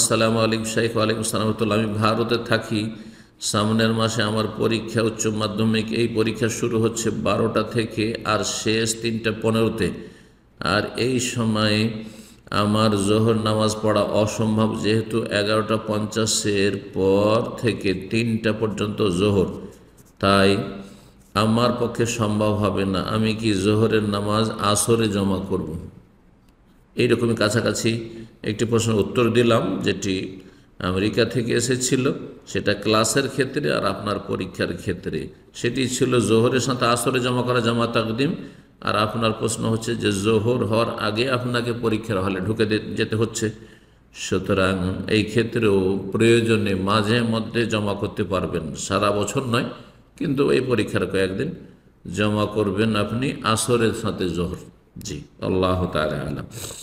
আসসালামু আলাইকুম শাইখ আলাইকুম সালামতুল্লাহ আমি ভারতে থাকি সামনের মাসে আমার পরীক্ষা উচ্চ মাধ্যমিক এই পরীক্ষা শুরু হচ্ছে বারোটা থেকে আর শেষ তিনটা পনেরোতে আর এই সময়ে আমার জোহর নামাজ পড়া অসম্ভব যেহেতু এগারোটা পঞ্চাশের পর থেকে তিনটা পর্যন্ত জোহর তাই আমার পক্ষে সম্ভব হবে না আমি কি জোহরের নামাজ আসরে জমা করব এইরকমই কাছাকাছি একটি প্রশ্নের উত্তর দিলাম যেটি আমেরিকা থেকে এসেছিল সেটা ক্লাসের ক্ষেত্রে আর আপনার পরীক্ষার ক্ষেত্রে সেটি ছিল জোহরের সাথে আসরে জমা করা জামা তাকদিম আর আপনার প্রশ্ন হচ্ছে যে জোহর হওয়ার আগে আপনাকে পরীক্ষার হলে ঢুকে যেতে হচ্ছে সুতরাং এই ক্ষেত্রেও প্রয়োজনে মাঝে মধ্যে জমা করতে পারবেন সারা বছর নয় কিন্তু এই পরীক্ষার কয়েকদিন জমা করবেন আপনি আসরের সাথে জোহর জি আল্লাহ তালা আলাম